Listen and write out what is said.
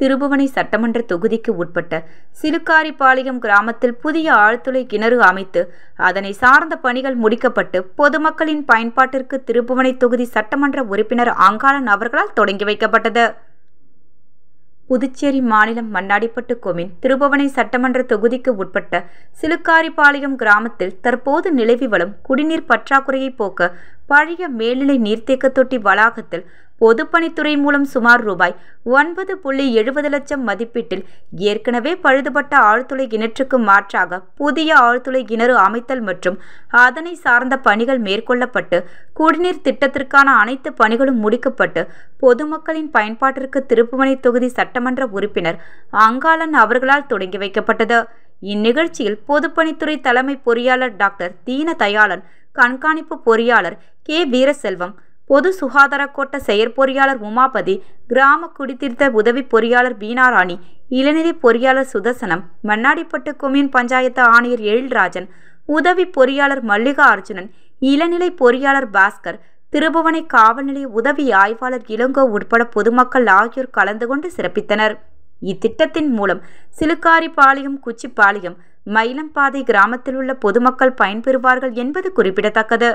திருபுவனை சட்டமன்ற தொகுதிக்கு உட்பட்ட சிலுக்காரிப்பாளையம் கிராமத்தில் புதிய ஆழ்துளை கிணறு அமைத்து அதனை சார்ந்த பணிகள் முடிக்கப்பட்டு பொதுமக்களின் பயன்பாட்டிற்கு திருபுவனை தொகுதி சட்டமன்ற உறுப்பினர் அங்காளன் அவர்களால் தொடங்கி வைக்கப்பட்டது புதுச்சேரி மாநிலம் மண்ணாடிப்பட்டு கோமின் திருபுவனை சட்டமன்ற தொகுதிக்கு உட்பட்ட சிலுக்காரிப்பாளையம் கிராமத்தில் தற்போது நிலவி வரும் குடிநீர் பற்றாக்குறையை போக்க பழைய மேல்நிலை நீர்த்தேக்க தொட்டி வளாகத்தில் பொதுப்பணித்துறை மூலம் சுமார் ரூபாய் ஒன்பது புள்ளி எழுபது லட்சம் மதிப்பீட்டில் ஏற்கனவே பழுதுபட்ட ஆழ்துளை கிணற்றுக்கு மாற்றாக புதிய ஆழ்துளை கிணறு அமைத்தல் மற்றும் அதனை சார்ந்த பணிகள் மேற்கொள்ளப்பட்டு குடிநீர் திட்டத்திற்கான அனைத்து பணிகளும் முடிக்கப்பட்டு பொதுமக்களின் பயன்பாட்டிற்கு திருப்புமனை தொகுதி சட்டமன்ற உறுப்பினர் அங்காளன் அவர்களால் தொடங்கி வைக்கப்பட்டது இந்நிகழ்ச்சியில் பொதுப்பணித்துறை தலைமை பொறியாளர் டாக்டர் தீன தயாளன் கண்காணிப்பு பொறியாளர் கே வீரசெல்வம் பொது சுகாதார கோட்ட செயற்பொறியாளர் உமாபதி கிராம குடித்திருத்த உதவி பொறியாளர் பீனாராணி இளநிதி பொறியாளர் சுதர்சனம் மண்ணாடிப்பட்டு கொம்யூன் பஞ்சாயத்து ஆணையர் எழில்ராஜன் உதவி பொறியாளர் மல்லிகா அர்ஜுனன் இளநிலை பொறியாளர் பாஸ்கர் திருபுவனை காவல் நிலைய உதவி ஆய்வாளர் இளங்கோ உட்பட பொதுமக்கள் ஆகியோர் கலந்து கொண்டு சிறப்பித்தனர் இத்திட்டத்தின் மூலம் சிலுக்காரிபாளையம் குச்சிப்பாளையம் மயிலம்பாதை கிராமத்தில் உள்ள பொதுமக்கள் பயன்பெறுவார்கள் என்பது குறிப்பிடத்தக்கது